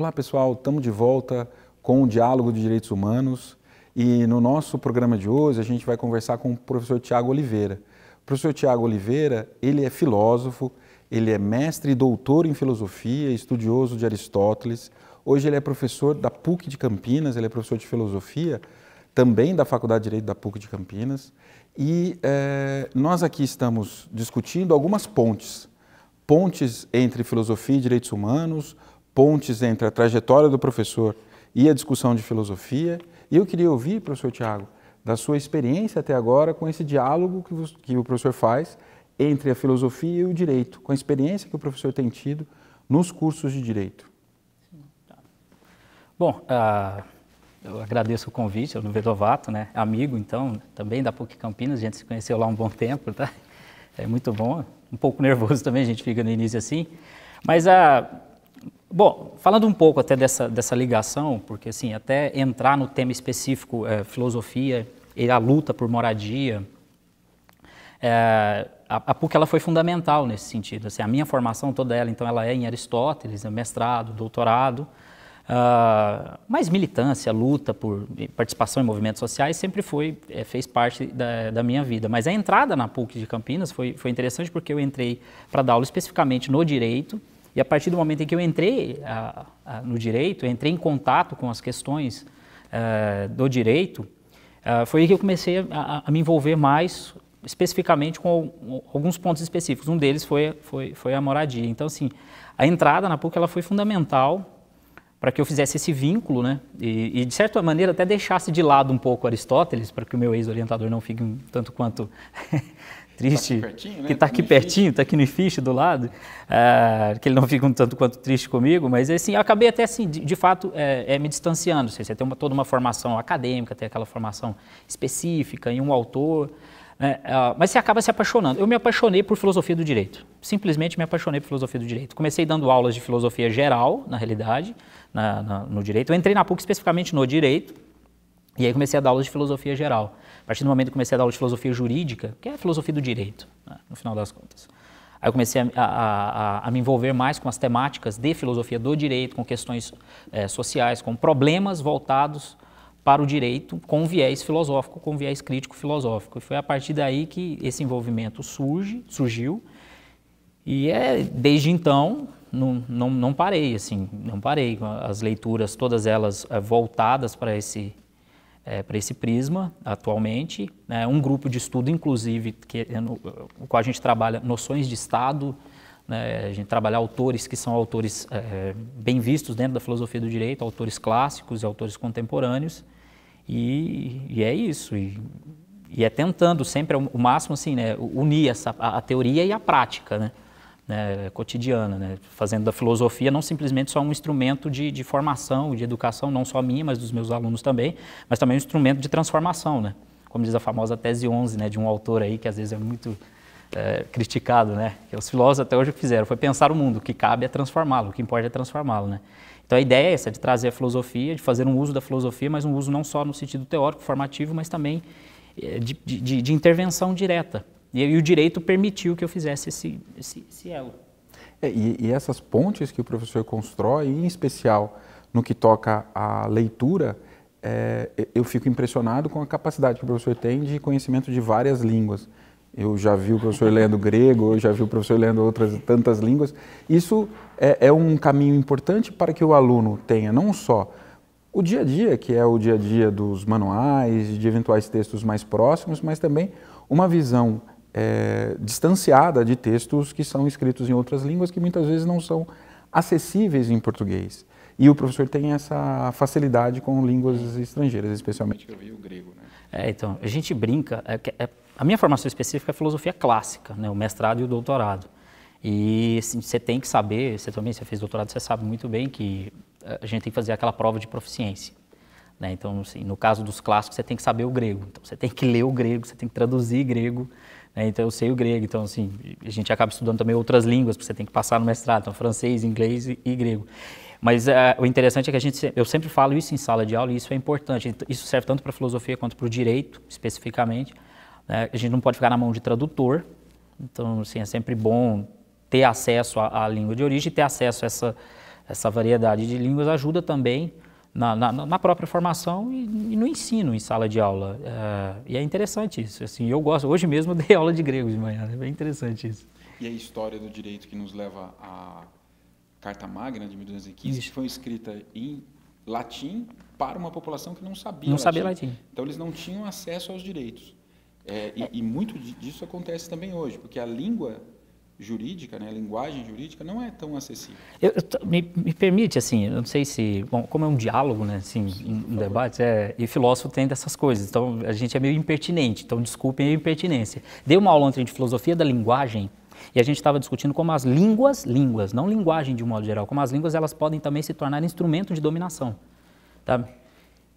Olá pessoal, estamos de volta com o Diálogo de Direitos Humanos e no nosso programa de hoje a gente vai conversar com o professor Tiago Oliveira. O professor Tiago Oliveira, ele é filósofo, ele é mestre e doutor em filosofia, estudioso de Aristóteles. Hoje ele é professor da PUC de Campinas, ele é professor de filosofia também da Faculdade de Direito da PUC de Campinas. E é, nós aqui estamos discutindo algumas pontes, pontes entre filosofia e direitos humanos, pontes entre a trajetória do professor e a discussão de filosofia. E eu queria ouvir, professor Tiago, da sua experiência até agora com esse diálogo que o professor faz entre a filosofia e o direito, com a experiência que o professor tem tido nos cursos de direito. Bom, uh, eu agradeço o convite, eu não Vedovato, né? Amigo, então, também da PUC Campinas, a gente se conheceu lá um bom tempo, tá? É muito bom. Um pouco nervoso também, a gente fica no início assim. Mas a uh, Bom, falando um pouco até dessa, dessa ligação, porque assim, até entrar no tema específico é, filosofia e a luta por moradia, é, a, a, PUC ela foi fundamental nesse sentido. Assim, a minha formação toda ela, então, ela é em Aristóteles, é mestrado, doutorado, uh, mas militância, luta por participação em movimentos sociais sempre foi, é, fez parte da, da, minha vida. Mas a entrada na PUC de Campinas foi, foi interessante porque eu entrei para dar aula especificamente no direito, e a partir do momento em que eu entrei a, a, no direito, entrei em contato com as questões eh, do direito, eh, foi aí que eu comecei a, me envolver mais especificamente com alguns pontos específicos. Um deles foi, foi, foi a moradia. Então, assim, a entrada na PUC ela foi fundamental para que eu fizesse esse vínculo, né? E, e, de certa maneira até deixasse de lado um pouco Aristóteles, para que o meu ex-orientador não fique um tanto quanto triste, tá que está aqui pertinho, né? está tá aqui, no Ifiche tá do lado, é, que ele não fica um tanto quanto triste comigo, mas assim, eu acabei até assim, de, de fato, é, é, me distanciando. Assim, você tem uma, toda uma formação acadêmica, tem aquela formação específica em um autor, né? É, mas você acaba se apaixonando. Eu me apaixonei por filosofia do direito, simplesmente me apaixonei por filosofia do direito. Comecei dando aulas de filosofia geral, na realidade, na, na, no direito. Eu entrei na PUC especificamente no direito, e aí comecei a dar aulas de filosofia geral partir do momento que comecei a dar aula de filosofia jurídica, que é a filosofia do direito, né, no final das contas. Aí eu comecei a, a, a, a, me envolver mais com as temáticas de filosofia do direito, com questões é, sociais, com problemas voltados para o direito com viés filosófico, com viés crítico filosófico. E foi a partir daí que esse envolvimento surge, surgiu. E é desde então não, não, não parei assim, não parei as leituras todas elas é, voltadas para esse é, para esse prisma atualmente. Né? um grupo de estudo, inclusive, que, é no, no qual a gente trabalha noções de Estado, né? a gente trabalha autores que são autores é, bem vistos dentro da filosofia do direito, autores clássicos e autores contemporâneos. E, e é isso. E, e, é tentando sempre é o máximo assim, né, unir essa, a, a teoria e a prática, né? né, cotidiana, né, fazendo da filosofia não simplesmente só um instrumento de, de formação, de educação, não só minha, mas dos meus alunos também, mas também um instrumento de transformação, né? como diz a famosa tese 11, né, de um autor aí que às vezes é muito é, criticado, né? Que os filósofos até hoje fizeram foi pensar o mundo, o que cabe é transformá-lo, o que importa é transformá-lo, né? Então a ideia é essa, de trazer a filosofia, de fazer um uso da filosofia, mas um uso não só no sentido teórico, formativo, mas também é, de, de, de intervenção direta e, e o direito permitiu que eu fizesse esse, esse, esse elo. É, e, e essas pontes que o professor constrói, em especial no que toca à leitura, é, eu fico impressionado com a capacidade que o professor tem de conhecimento de várias línguas. Eu já vi o professor lendo grego, eu já vi o professor lendo outras tantas línguas. Isso é, é, um caminho importante para que o aluno tenha não só o dia a dia, que é o dia a dia dos manuais, de eventuais textos mais próximos, mas também uma visão é, distanciada de textos que são escritos em outras línguas que muitas vezes não são acessíveis em português. E o professor tem essa facilidade com línguas estrangeiras especialmente o grego. Né? É, então, a gente brinca. É, é, a minha formação específica é filosofia clássica, né, o mestrado e o doutorado. E assim, você tem que saber, você também você fez doutorado, você sabe muito bem que é, a gente tem que fazer aquela prova de proficiência. Né? Então, assim, no caso dos clássicos, você tem que saber o grego. Então, você tem que ler o grego, você tem que traduzir grego. Né? Então eu sei o grego, então assim, a gente acaba estudando também outras línguas, porque você tem que passar no mestrado, então francês, inglês e, e grego. Mas uh, o interessante é que a gente, eu sempre falo isso em sala de aula e isso é importante. Então, isso serve tanto para filosofia quanto para o direito, especificamente. Né? A gente não pode ficar na mão de tradutor, então assim, é sempre bom ter acesso à, à língua de origem, ter acesso a essa, essa variedade de línguas ajuda também na, na, na própria formação e, e, no ensino em sala de aula. É, e é interessante isso. Assim, eu gosto. Hoje mesmo dei aula de grego de manhã. É bem interessante isso. E a história do direito que nos leva à Carta Magna de 1215, isso. que foi escrita em latim para uma população que não sabia não latim. sabia latim. Então eles não tinham acesso aos direitos. É, e, e, muito disso acontece também hoje, porque a língua jurídica, né, linguagem jurídica, não é tão acessível. Eu, eu, me, me, permite, assim, eu não sei se, bom, como é um diálogo, né, assim, Sim, um debate, é, e filósofo tem dessas coisas, então a gente é meio impertinente, então desculpem a impertinência. Dei uma aula ontem de filosofia da linguagem e a gente estava discutindo como as línguas, línguas, não linguagem de um modo geral, como as línguas elas podem também se tornar instrumento de dominação, tá?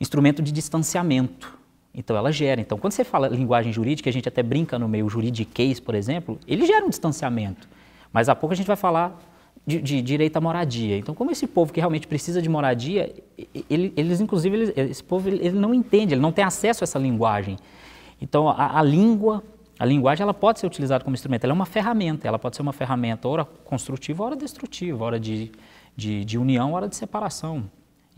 instrumento de distanciamento. Então ela gera. Então quando você fala linguagem jurídica, a gente até brinca no meio juridiquês, por exemplo, ele gera um distanciamento. Mas a pouco a gente vai falar de, de, direito à moradia. Então, como esse povo que realmente precisa de moradia, ele, eles, inclusive, eles, esse povo ele, ele, não entende, ele não tem acesso a essa linguagem. Então, a, a, língua, a linguagem, ela pode ser utilizada como instrumento, ela é uma ferramenta, ela pode ser uma ferramenta, ora construtiva, ora destrutiva, ora de, de, de união, ora de separação.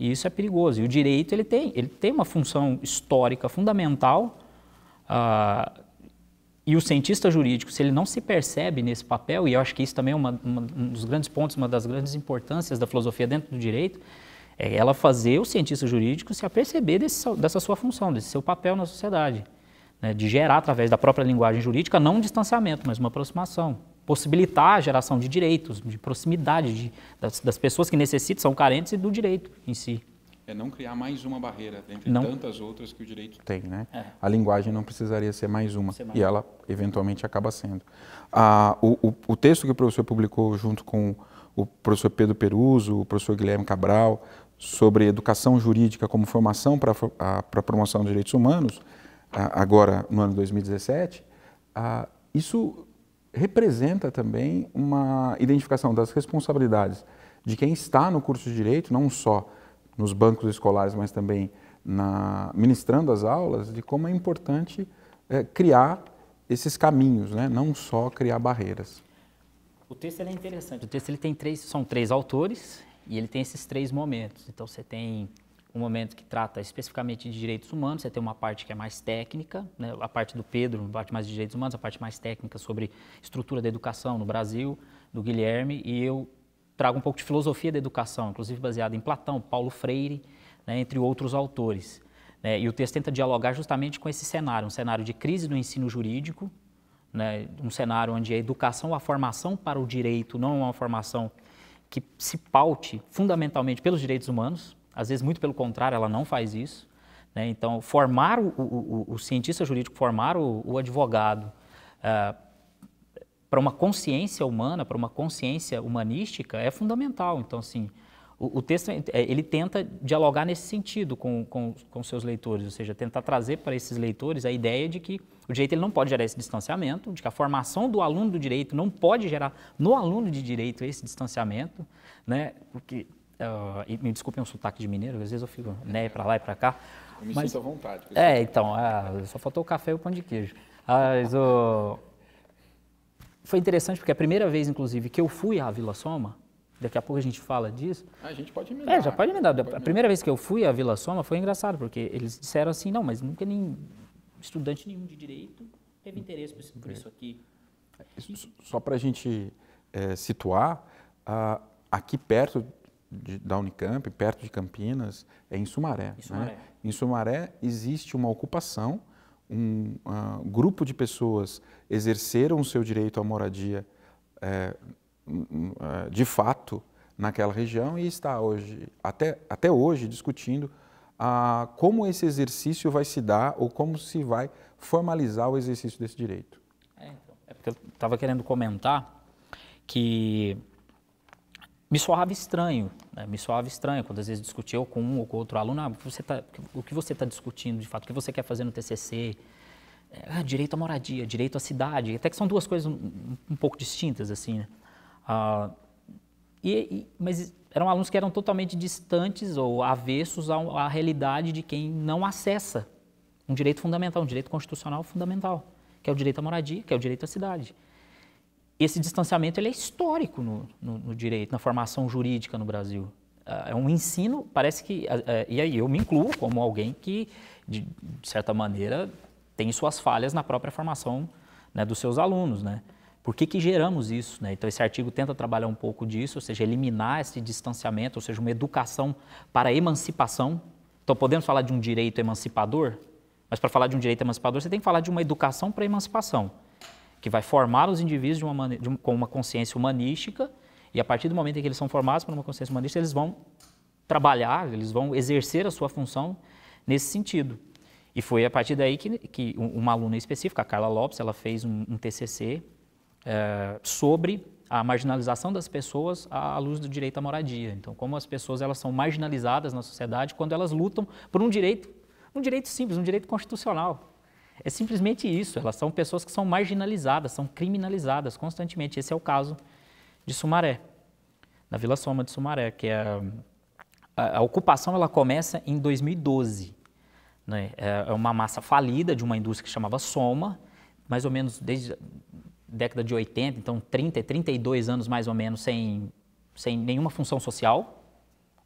E isso é perigoso. E o direito ele tem, ele tem uma função histórica fundamental. Uh, e o cientista jurídico, se ele não se percebe nesse papel, e eu acho que isso também é uma, uma, um dos grandes pontos, uma das grandes importâncias da filosofia dentro do direito, é ela fazer o cientista jurídico se aperceber desse, dessa sua função, desse seu papel na sociedade, né? de gerar através da própria linguagem jurídica não um distanciamento, mas uma aproximação possibilitar a geração de direitos, de proximidade de, das, das, pessoas que necessitam, são carentes e do direito em si. É não criar mais uma barreira dentro não. tantas outras que o direito tem, né? É. A linguagem não precisaria ser mais uma ser mais e ela eventualmente acaba sendo. Ah, o, o, o texto que o professor publicou junto com o professor Pedro Peruso, o professor Guilherme Cabral, sobre educação jurídica como formação para a ah, pra promoção de direitos humanos, ah, agora no ano 2017, ah, isso representa também uma identificação das responsabilidades de quem está no curso de direito, não só nos bancos escolares, mas também na, ministrando as aulas, de como é importante é, criar esses caminhos, né? não só criar barreiras. O texto é interessante. O texto ele tem três, são três autores e ele tem esses três momentos. Então você tem um momento que trata especificamente de direitos humanos, você tem uma parte que é mais técnica, né? a parte do Pedro, a parte mais de direitos humanos, a parte mais técnica sobre estrutura da educação no Brasil, do Guilherme, e eu trago um pouco de filosofia da educação, inclusive baseada em Platão, Paulo Freire, né? entre outros autores. Né? E o texto tenta dialogar justamente com esse cenário, um cenário de crise do ensino jurídico, né, um cenário onde a educação, a formação para o direito não é uma formação que se paute fundamentalmente pelos direitos humanos, às vezes, muito pelo contrário, ela não faz isso. Né? Então, formar o, o, o, cientista jurídico, formar o, o advogado ah, para uma consciência humana, para uma consciência humanística, é fundamental. Então, assim, o, texto é, ele tenta dialogar nesse sentido com, com, com, seus leitores, ou seja, tentar trazer para esses leitores a ideia de que o direito ele não pode gerar esse distanciamento, de que a formação do aluno do direito não pode gerar no aluno de direito esse distanciamento, né? Porque Uh, me desculpem um sotaque de mineiro, às vezes eu fico né para lá e para cá. Eu me mas, sinto à vontade. É, então, é, só faltou o café e o pão de queijo. Mas, oh, foi interessante porque é a primeira vez, inclusive, que eu fui à Vila Soma, daqui a pouco a gente fala disso. Ah, a gente pode emendar. É, já pode emendar. Pode a primeira emendar. vez que eu fui à Vila Soma foi engraçado, porque eles disseram assim, não, mas nunca nem estudante nenhum de direito teve interesse por, por isso aqui. Só para a gente é, situar, uh, aqui perto de, da Unicamp, perto de Campinas, é em Sumaré. Em né? Sumaré, né? em Sumaré existe uma ocupação, um uh, grupo de pessoas exerceram o seu direito à moradia é, é, de fato naquela região e está hoje, até, até hoje, discutindo ah, como esse exercício vai se dar ou como se vai formalizar o exercício desse direito. É, então, é porque eu estava querendo comentar que me soava estranho, né? me soava estranho quando às vezes discutia eu com um ou com outro aluno, ah, você tá, o que você está discutindo de fato, o que você quer fazer no TCC, é, ah, direito à moradia, direito à cidade, até que são duas coisas um, um pouco distintas assim, né? ah, e, e, mas eram alunos que eram totalmente distantes ou avessos à, à realidade de quem não acessa um direito fundamental, um direito constitucional fundamental, que é o direito à moradia, que é o direito à cidade esse distanciamento ele é histórico no, no, no direito, na formação jurídica no Brasil. Ah, é um ensino, parece que. Ah, ah, e aí eu me incluo como alguém que, de, de certa maneira, tem suas falhas na própria formação né, dos seus alunos. Né? Por que, que geramos isso? Né? Então, esse artigo tenta trabalhar um pouco disso, ou seja, eliminar esse distanciamento, ou seja, uma educação para emancipação. Então, podemos falar de um direito emancipador, mas para falar de um direito emancipador, você tem que falar de uma educação para emancipação que vai formar os indivíduos de uma maneira, de uma, com uma consciência humanística, e a partir do momento em que eles são formados por uma consciência humanista, eles vão trabalhar, eles vão exercer a sua função nesse sentido. E foi a partir daí que, que uma aluna específica, a Carla Lopes, ela fez um, um TCC é, eh, sobre a marginalização das pessoas à luz do direito à moradia. Então, como as pessoas elas são marginalizadas na sociedade quando elas lutam por um direito, um direito simples, um direito constitucional, é simplesmente isso, elas são pessoas que são marginalizadas, são criminalizadas constantemente. Esse é o caso de Sumaré, na Vila Soma de Sumaré, que é a, a, ocupação ela começa em 2012. Né? É, é uma massa falida de uma indústria que chamava Soma, mais ou menos desde a década de 80, então 30, 32 anos mais ou menos sem, sem nenhuma função social,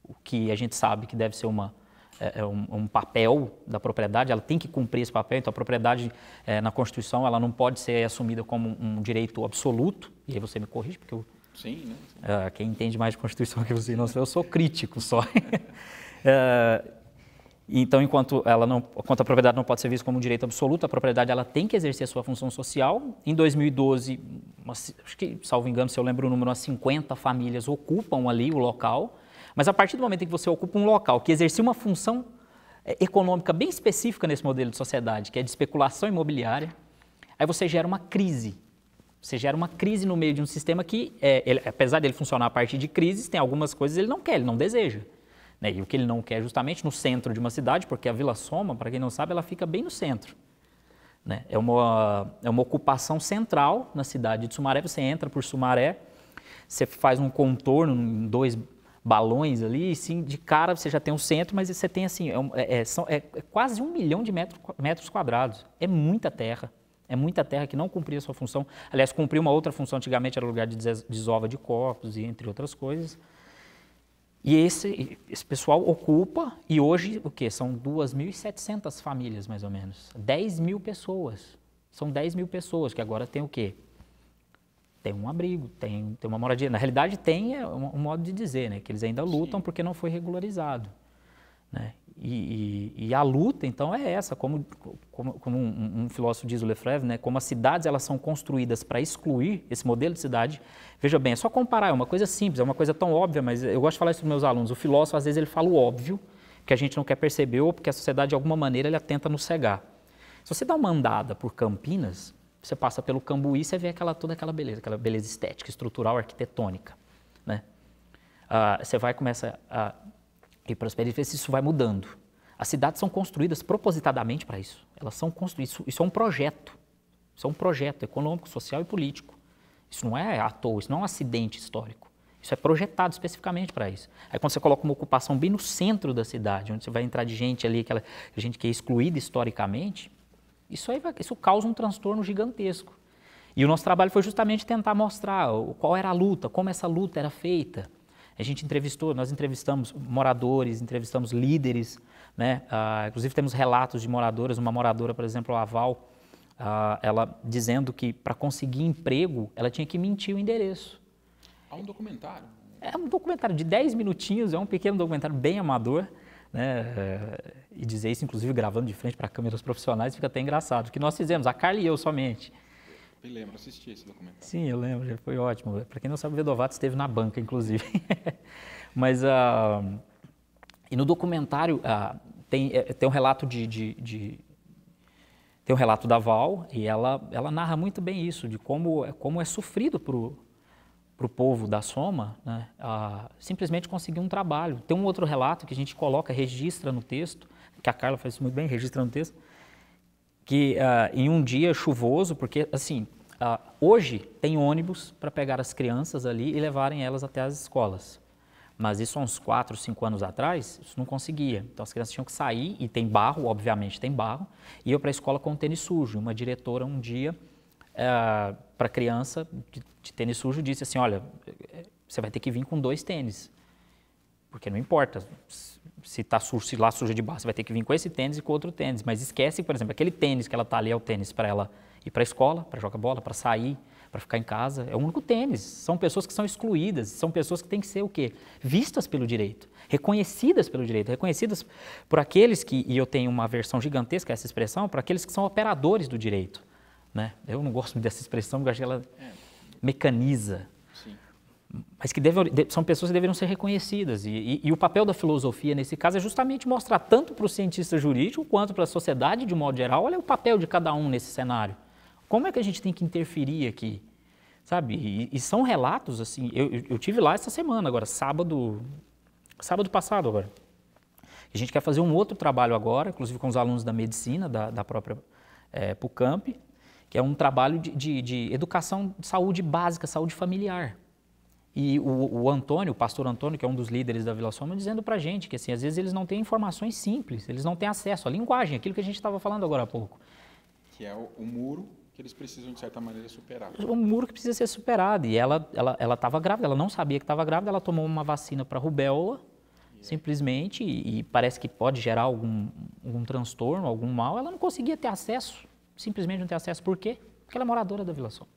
o que a gente sabe que deve ser uma é, é um, um, papel da propriedade, ela tem que cumprir esse papel, então a propriedade é, na Constituição ela não pode ser assumida como um direito absoluto, e aí você me corrige, porque eu, Sim, né? Sim. Uh, quem entende mais de Constituição que você, não, eu sou crítico só. uh, então, enquanto, ela não, enquanto a propriedade não pode ser vista como um direito absoluto, a propriedade ela tem que exercer sua função social. Em 2012, acho que, salvo engano, se eu lembro o número, umas 50 famílias ocupam ali o local mas a partir do momento em que você ocupa um local que exercia uma função é, econômica bem específica nesse modelo de sociedade, que é de especulação imobiliária, aí você gera uma crise. Você gera uma crise no meio de um sistema que, é, ele, apesar dele funcionar a partir de crises, tem algumas coisas que ele não quer, ele não deseja. Né? E o que ele não quer é justamente no centro de uma cidade, porque a Vila Soma, para quem não sabe, ela fica bem no centro. Né? É, uma, é uma ocupação central na cidade de Sumaré. Você entra por Sumaré, você faz um contorno em dois, balões ali, sim, de cara você já tem um centro, mas você tem assim, é, é, é, são, é, é quase um milhão de metro, metros quadrados. É muita terra. É muita terra que não cumpria a sua função. Aliás, cumpriu uma outra função antigamente, era lugar de desova de corpos e entre outras coisas. E esse, esse pessoal ocupa, e hoje o que? São 2.700 famílias, mais ou menos. 10 mil pessoas. São 10 mil pessoas que agora tem o quê? tem um abrigo, tem, tem uma moradia. Na realidade, tem é um, um modo de dizer, né? Que eles ainda lutam Sim. porque não foi regularizado. Né? E, e, e, a luta, então, é essa. Como, como, como um, um, filósofo diz, o Lefebvre, né? como as cidades elas são construídas para excluir esse modelo de cidade. Veja bem, é só comparar, é uma coisa simples, é uma coisa tão óbvia, mas eu gosto de falar isso para meus alunos. O filósofo, às vezes, ele fala o óbvio, que a gente não quer perceber ou porque a sociedade, de alguma maneira, ele tenta nos cegar. Se você dá uma andada por Campinas, você passa pelo Cambuí, você vê aquela, toda aquela beleza, aquela beleza estética, estrutural, arquitetônica. Né? Ah, você vai começa a ir para as periferias, isso vai mudando. As cidades são construídas propositadamente para isso. Elas são construídas, isso, isso é um projeto. Isso é um projeto econômico, social e político. Isso não é à toa, isso não é um acidente histórico. Isso é projetado especificamente para isso. Aí quando você coloca uma ocupação bem no centro da cidade, onde você vai entrar de gente ali, aquela gente que é excluída historicamente, isso, aí vai, isso causa um transtorno gigantesco. E o nosso trabalho foi justamente tentar mostrar qual era a luta, como essa luta era feita. A gente entrevistou, nós entrevistamos moradores, entrevistamos líderes, né? Ah, inclusive temos relatos de moradoras, uma moradora, por exemplo, a Aval, ah, ela dizendo que para conseguir emprego ela tinha que mentir o endereço. Há um documentário. É um documentário de 10 minutinhos, é um pequeno documentário bem amador, né? É, e dizer isso, inclusive gravando de frente para câmeras profissionais, fica até engraçado. O que nós fizemos, a Carla e eu somente. Me lembro, assisti esse documentário. Sim, eu lembro, foi ótimo. Para quem não sabe, o Vedovato esteve na banca, inclusive. Mas, uh, e no documentário uh, tem, é, tem um relato de, de, de tem o um relato da Val e ela, ela narra muito bem isso, de como, é, como é sofrido para o povo da Soma né, simplesmente conseguir um trabalho. Tem um outro relato que a gente coloca, registra no texto, que a Carla faz isso muito bem, registrando o texto, que uh, em um dia chuvoso, porque assim, uh, hoje tem ônibus para pegar as crianças ali e levarem elas até as escolas. Mas isso há uns 4, 5 anos atrás, isso não conseguia. Então as crianças tinham que sair, e tem barro, obviamente tem barro, e eu para a escola com tênis sujo. Uma diretora um dia, uh, ah, para criança de, de tênis sujo, disse assim, olha, eh, você vai ter que vir com dois tênis, porque não importa, se, tá, lá suja de barro, você vai ter que vir com esse tênis e com outro tênis. Mas esquece, por exemplo, aquele tênis que ela tá ali é o tênis para ela ir para a escola, para jogar bola, para sair, para ficar em casa. É o único tênis. São pessoas que são excluídas, são pessoas que têm que ser o quê? Vistas pelo direito, reconhecidas pelo direito, reconhecidas por aqueles que, e eu tenho uma versão gigantesca essa expressão, para aqueles que são operadores do direito. Né? Eu não gosto dessa expressão, porque eu acho que ela é. mecaniza mas que devem, são pessoas que deveriam ser reconhecidas. E, e, e, o papel da filosofia nesse caso é justamente mostrar tanto para o cientista jurídico quanto para a sociedade de modo geral, olha o papel de cada um nesse cenário. Como é que a gente tem que interferir aqui? Sabe? E, e são relatos, assim, eu, eu tive lá essa semana agora, sábado, sábado passado agora. A gente quer fazer um outro trabalho agora, inclusive com os alunos da medicina, da, da própria é, PUCAMP, que é um trabalho de, de, de educação de saúde básica, saúde familiar. E o, o, Antônio, o pastor Antônio, que é um dos líderes da Vila Soma, dizendo para a gente que, assim, às vezes eles não têm informações simples, eles não têm acesso à linguagem, aquilo que a gente estava falando agora há pouco. Que é o, o, muro que eles precisam, de certa maneira, superar. Um muro que precisa ser superado. E ela estava ela, ela grávida, ela não sabia que estava grávida, ela tomou uma vacina para rubéola, é. simplesmente, e, e, parece que pode gerar algum, algum transtorno, algum mal. Ela não conseguia ter acesso, simplesmente não ter acesso. Por quê? Porque ela é moradora da Vila Soma.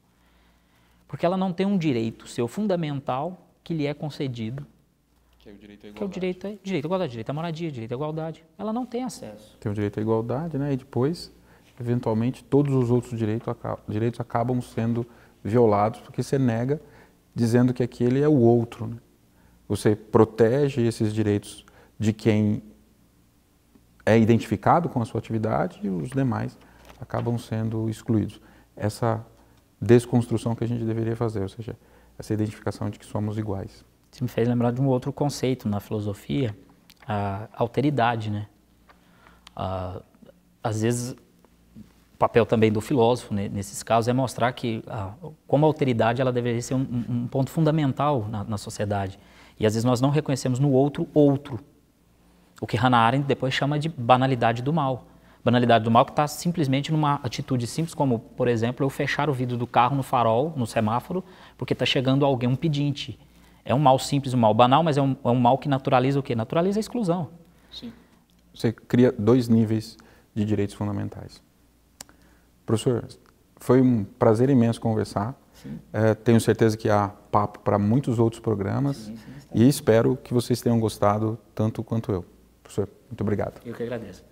Porque ela não tem um direito seu fundamental que lhe é concedido. Que é o direito à igualdade. Que é o direito, é, direito à igualdade, direito à moradia, direito à igualdade. Ela não tem acesso. Tem o direito à igualdade, né? E depois, eventualmente, todos os outros direitos acabam, direitos acabam sendo violados porque você nega dizendo que aquele é o outro. Né? Você protege esses direitos de quem é identificado com a sua atividade e os demais acabam sendo excluídos. Essa desconstrução que a gente deveria fazer, ou seja, essa identificação de que somos iguais. Você me fez lembrar de um outro conceito na filosofia, a alteridade, né? às vezes, o papel também do filósofo né, nesses casos é mostrar que como a alteridade ela deveria ser um, um ponto fundamental na, na, sociedade. E às vezes nós não reconhecemos no outro outro, o que Hannah Arendt depois chama de banalidade do mal banalidade do mal que está simplesmente numa atitude simples, como, por exemplo, eu fechar o vidro do carro no farol, no semáforo, porque está chegando alguém, um pedinte. É um mal simples, um mal banal, mas é um, é um mal que naturaliza o quê? Naturaliza a exclusão. Sim. Você cria dois níveis de direitos fundamentais. Professor, foi um prazer imenso conversar. É, tenho certeza que há papo para muitos outros programas sim, sim. e espero que vocês tenham gostado tanto quanto eu. Professor, muito obrigado. Eu que agradeço.